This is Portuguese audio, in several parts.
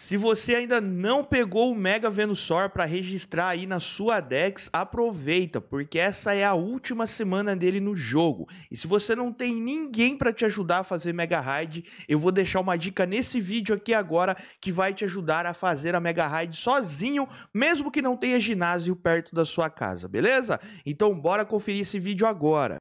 Se você ainda não pegou o Mega Venusaur para registrar aí na sua Dex, aproveita, porque essa é a última semana dele no jogo. E se você não tem ninguém para te ajudar a fazer Mega Raid, eu vou deixar uma dica nesse vídeo aqui agora que vai te ajudar a fazer a Mega Raid sozinho, mesmo que não tenha ginásio perto da sua casa, beleza? Então bora conferir esse vídeo agora.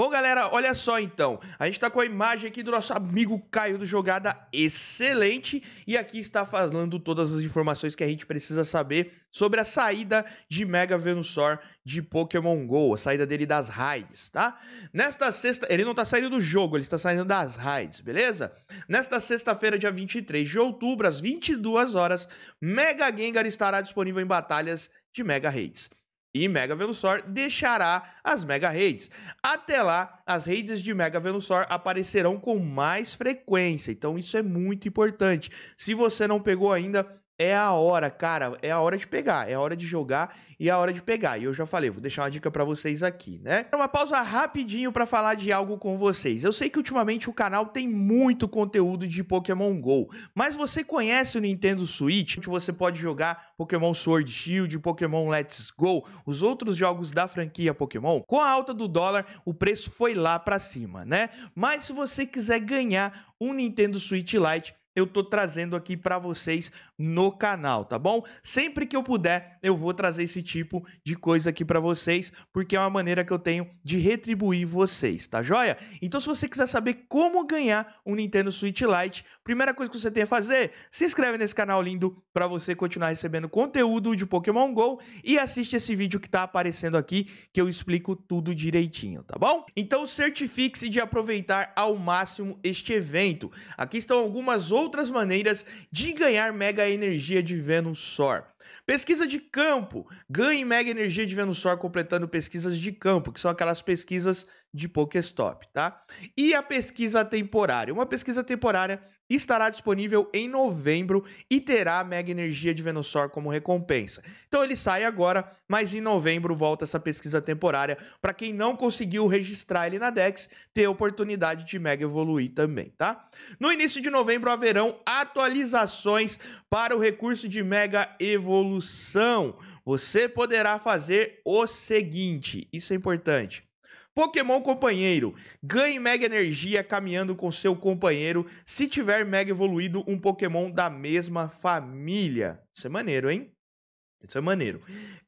Bom, galera, olha só então. A gente tá com a imagem aqui do nosso amigo Caio do Jogada Excelente e aqui está falando todas as informações que a gente precisa saber sobre a saída de Mega Venusaur de Pokémon GO, a saída dele das raids, tá? Nesta sexta, ele não tá saindo do jogo, ele está saindo das raids, beleza? Nesta sexta-feira, dia 23 de outubro, às 22 horas, Mega Gengar estará disponível em batalhas de Mega Raids e Mega Venusaur deixará as Mega Raids. Até lá, as raids de Mega Venusaur aparecerão com mais frequência, então isso é muito importante. Se você não pegou ainda, é a hora, cara, é a hora de pegar, é a hora de jogar e é a hora de pegar. E eu já falei, vou deixar uma dica para vocês aqui, né? Uma pausa rapidinho para falar de algo com vocês. Eu sei que ultimamente o canal tem muito conteúdo de Pokémon Go, mas você conhece o Nintendo Switch, onde você pode jogar Pokémon Sword Shield, Pokémon Let's Go, os outros jogos da franquia Pokémon? Com a alta do dólar, o preço foi lá para cima, né? Mas se você quiser ganhar um Nintendo Switch Lite, eu tô trazendo aqui para vocês no canal, tá bom? Sempre que eu puder, eu vou trazer esse tipo de coisa aqui para vocês, porque é uma maneira que eu tenho de retribuir vocês, tá joia? Então se você quiser saber como ganhar um Nintendo Switch Lite, primeira coisa que você tem a fazer, se inscreve nesse canal lindo para você continuar recebendo conteúdo de Pokémon GO e assiste esse vídeo que tá aparecendo aqui, que eu explico tudo direitinho, tá bom? Então certifique-se de aproveitar ao máximo este evento. Aqui estão algumas outras outras maneiras de ganhar mega energia de Venusaur. Pesquisa de campo. Ganhe mega energia de Venusaur completando pesquisas de campo, que são aquelas pesquisas de Pokestop, tá? E a pesquisa temporária? Uma pesquisa temporária estará disponível em novembro e terá a Mega Energia de Venusaur como recompensa. Então ele sai agora, mas em novembro volta essa pesquisa temporária para quem não conseguiu registrar ele na Dex ter a oportunidade de Mega evoluir também, tá? No início de novembro haverão atualizações para o recurso de Mega Evolução. Você poderá fazer o seguinte, isso é importante. Pokémon companheiro. Ganhe mega energia caminhando com seu companheiro se tiver mega evoluído um Pokémon da mesma família. Isso é maneiro, hein? Isso é maneiro.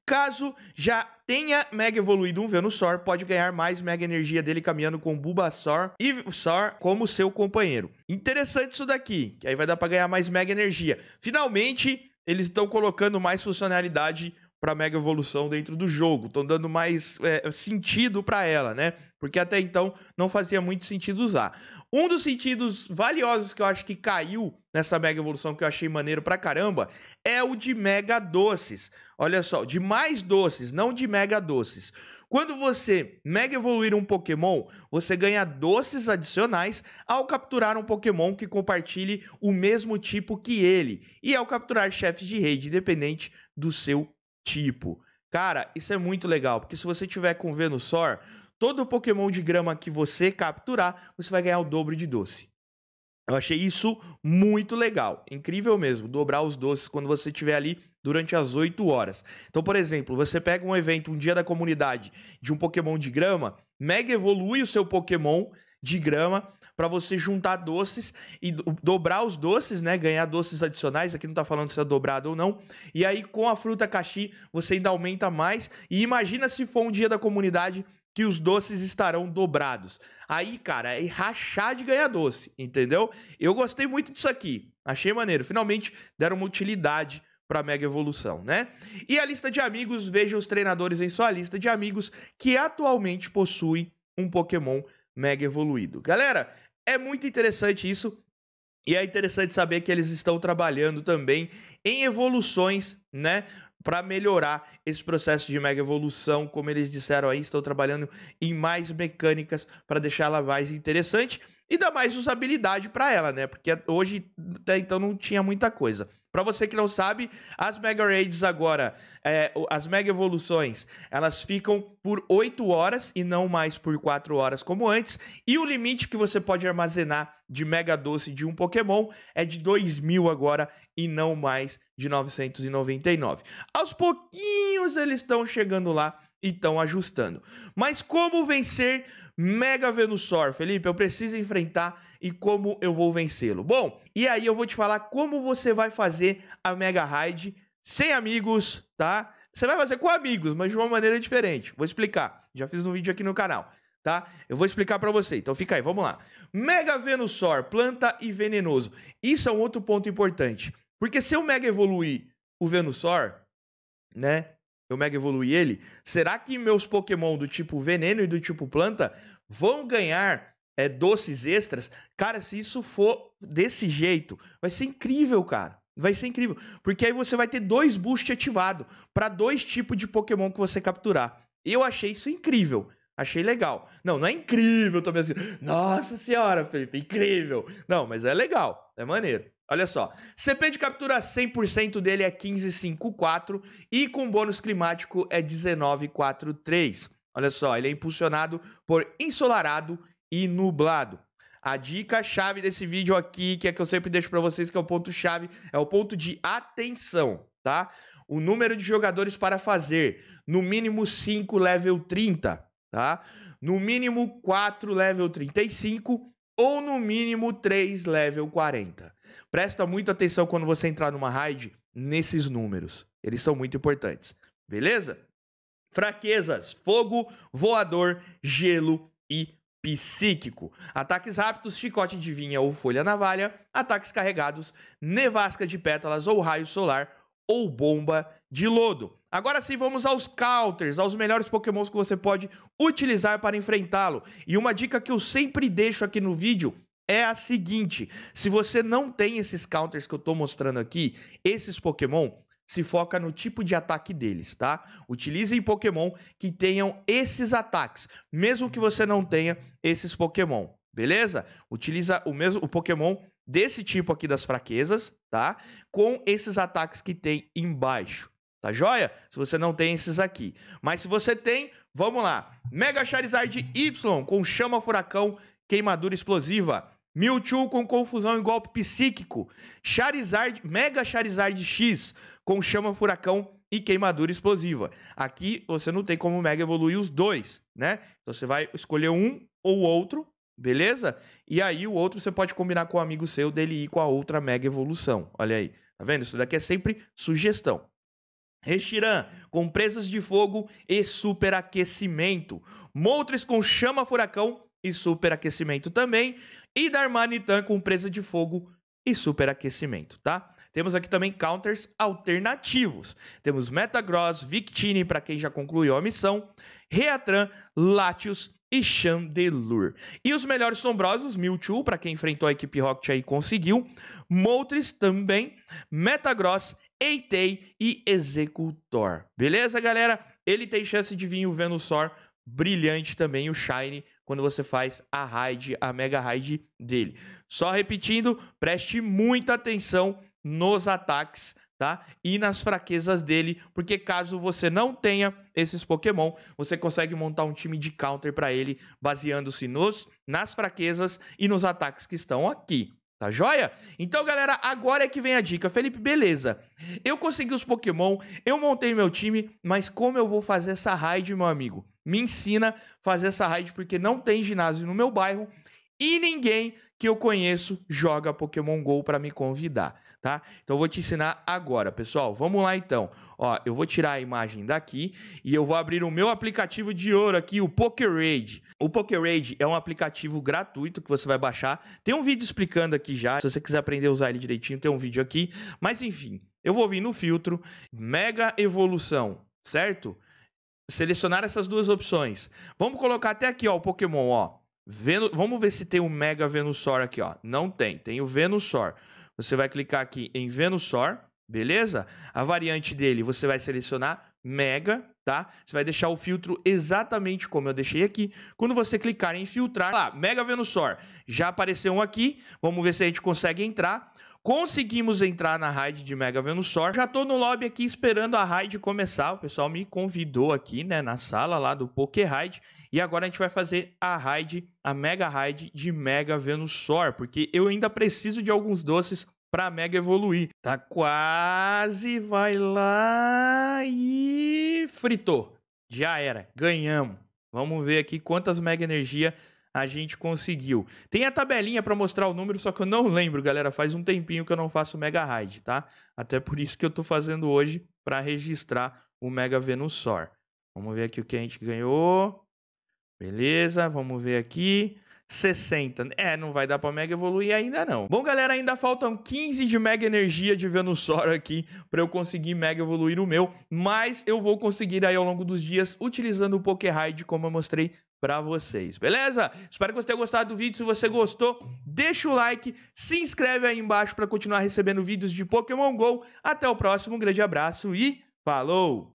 Caso já tenha mega evoluído um Venusaur, pode ganhar mais mega energia dele caminhando com Bulbasaur e Sor como seu companheiro. Interessante isso daqui, que aí vai dar para ganhar mais mega energia. Finalmente, eles estão colocando mais funcionalidade para Mega Evolução dentro do jogo, estão dando mais é, sentido para ela, né? Porque até então não fazia muito sentido usar. Um dos sentidos valiosos que eu acho que caiu nessa Mega Evolução que eu achei maneiro pra caramba é o de Mega Doces. Olha só, de mais doces, não de Mega Doces. Quando você mega evoluir um Pokémon, você ganha doces adicionais ao capturar um Pokémon que compartilhe o mesmo tipo que ele e ao capturar chefes de rede, independente do seu tipo. Cara, isso é muito legal, porque se você tiver com Venusaur, todo Pokémon de grama que você capturar, você vai ganhar o dobro de doce. Eu achei isso muito legal, incrível mesmo, dobrar os doces quando você estiver ali durante as 8 horas. Então, por exemplo, você pega um evento, um dia da comunidade de um Pokémon de grama, mega evolui o seu Pokémon, de grama para você juntar doces e dobrar os doces, né? Ganhar doces adicionais. Aqui não tá falando se é dobrado ou não. E aí, com a fruta caxi, você ainda aumenta mais. E imagina se for um dia da comunidade que os doces estarão dobrados. Aí, cara, é rachar de ganhar doce, entendeu? Eu gostei muito disso aqui. Achei maneiro. Finalmente deram uma utilidade para mega evolução, né? E a lista de amigos, veja os treinadores em sua lista de amigos que atualmente possuem um Pokémon mega evoluído. Galera, é muito interessante isso. E é interessante saber que eles estão trabalhando também em evoluções, né? para melhorar esse processo de mega evolução, como eles disseram aí, estão trabalhando em mais mecânicas para deixá-la mais interessante e dá mais usabilidade para ela, né? Porque hoje até então não tinha muita coisa. Para você que não sabe, as Mega Raids agora, é, as Mega Evoluções, elas ficam por 8 horas e não mais por 4 horas como antes. E o limite que você pode armazenar de Mega Doce de um Pokémon é de 2.000 mil agora e não mais de 999. Aos pouquinhos eles estão chegando lá estão ajustando. Mas como vencer Mega Venusaur, Felipe? Eu preciso enfrentar e como eu vou vencê-lo? Bom, e aí eu vou te falar como você vai fazer a Mega Raid sem amigos, tá? Você vai fazer com amigos, mas de uma maneira diferente. Vou explicar. Já fiz um vídeo aqui no canal, tá? Eu vou explicar para você. Então fica aí, vamos lá. Mega Venusaur, planta e venenoso. Isso é um outro ponto importante. Porque se eu Mega evoluir o Venusaur, né? eu mega evoluir ele, será que meus Pokémon do tipo veneno e do tipo planta vão ganhar é, doces extras? Cara, se isso for desse jeito, vai ser incrível, cara. Vai ser incrível, porque aí você vai ter dois boosts ativados para dois tipos de Pokémon que você capturar. Eu achei isso incrível. Achei legal. Não, não é incrível, tô pensando. Nossa senhora, Felipe, incrível. Não, mas é legal, é maneiro. Olha só, CP de captura 100% dele é 1554 e com bônus climático é 1943. Olha só, ele é impulsionado por ensolarado e nublado. A dica chave desse vídeo aqui, que é que eu sempre deixo para vocês, que é o ponto chave, é o ponto de atenção, tá? O número de jogadores para fazer, no mínimo 5 level 30, tá? No mínimo 4 level 35 ou no mínimo 3 level 40. Presta muita atenção quando você entrar numa raid nesses números. Eles são muito importantes. Beleza? Fraquezas: fogo, voador, gelo e psíquico. Ataques rápidos, chicote de vinha ou folha navalha. Ataques carregados, nevasca de pétalas ou raio solar ou bomba de lodo. Agora sim, vamos aos counters, aos melhores pokémons que você pode utilizar para enfrentá-lo. E uma dica que eu sempre deixo aqui no vídeo é a seguinte: se você não tem esses counters que eu tô mostrando aqui, esses Pokémon, se foca no tipo de ataque deles, tá? Utilizem Pokémon que tenham esses ataques, mesmo que você não tenha esses Pokémon, beleza? Utiliza o mesmo o Pokémon desse tipo aqui das fraquezas, tá? Com esses ataques que tem embaixo, tá joia? Se você não tem esses aqui. Mas se você tem, vamos lá. Mega Charizard Y com Chama Furacão queimadura explosiva. Mewtwo com confusão e golpe psíquico. Charizard, Mega Charizard X com chama furacão e queimadura explosiva. Aqui você não tem como mega evoluir os dois, né? Então você vai escolher um ou outro, beleza? E aí o outro você pode combinar com o um amigo seu dele ir com a outra mega evolução. Olha aí, tá vendo? Isso daqui é sempre sugestão. Reshiram, com presas de fogo e superaquecimento. Moltres com chama furacão e superaquecimento também. E darmanitan com presa de fogo e superaquecimento, tá? Temos aqui também counters alternativos. Temos Metagross, Victini, para quem já concluiu a missão, Reatran, Latios e Chandelure. E os melhores sombrosos, Mewtwo, para quem enfrentou a equipe Rocket aí conseguiu, Moltres também, Metagross, Eitei e Executor. Beleza, galera? Ele tem chance de vir o Venusaur brilhante também o Shine quando você faz a raid, a mega raid dele. Só repetindo, preste muita atenção nos ataques, tá? E nas fraquezas dele, porque caso você não tenha esses Pokémon, você consegue montar um time de counter para ele, baseando-se nos nas fraquezas e nos ataques que estão aqui. Tá joia? Então, galera, agora é que vem a dica. Felipe, beleza. Eu consegui os Pokémon, eu montei meu time, mas como eu vou fazer essa raid, meu amigo? me ensina a fazer essa raid, porque não tem ginásio no meu bairro e ninguém que eu conheço joga Pokémon GO para me convidar, tá? Então eu vou te ensinar agora, pessoal. Vamos lá então. Ó, eu vou tirar a imagem daqui e eu vou abrir o meu aplicativo de ouro aqui, o Poker Raid. O Poker Raid é um aplicativo gratuito que você vai baixar. Tem um vídeo explicando aqui já. Se você quiser aprender a usar ele direitinho, tem um vídeo aqui. Mas enfim, eu vou vir no filtro, mega evolução, certo? selecionar essas duas opções. Vamos colocar até aqui, ó, o Pokémon, ó. Venu... Vamos ver se tem um Mega Venusaur aqui, ó. Não tem, tem o Venusaur. Você vai clicar aqui em Venusaur, beleza? A variante dele, você vai selecionar Mega, tá? Você vai deixar o filtro exatamente como eu deixei aqui. Quando você clicar em filtrar, lá, ah, Mega Venusaur, já apareceu um aqui. Vamos ver se a gente consegue entrar. Conseguimos entrar na raid de Mega Venusaur. Já tô no lobby aqui esperando a raid começar. O pessoal me convidou aqui, né, na sala lá do Poké Raid. E agora a gente vai fazer a raid, a Mega Raid de Mega Venusaur, porque eu ainda preciso de alguns doces pra Mega evoluir. Tá quase, vai lá e fritou. Já era, ganhamos. Vamos ver aqui quantas Mega Energia a gente conseguiu. Tem a tabelinha para mostrar o número, só que eu não lembro, galera. Faz um tempinho que eu não faço mega raid, tá? Até por isso que eu tô fazendo hoje para registrar o mega Venusaur. Vamos ver aqui o que a gente ganhou. Beleza, vamos ver aqui. 60. É, não vai dar pra mega evoluir ainda não. Bom, galera, ainda faltam 15 de mega energia de Venusaur aqui pra eu conseguir mega evoluir o meu, mas eu vou conseguir aí ao longo dos dias utilizando o Poké Raid, como eu mostrei para vocês, beleza? Espero que você tenha gostado do vídeo. Se você gostou, deixa o like, se inscreve aí embaixo para continuar recebendo vídeos de Pokémon GO. Até o próximo, um grande abraço e falou!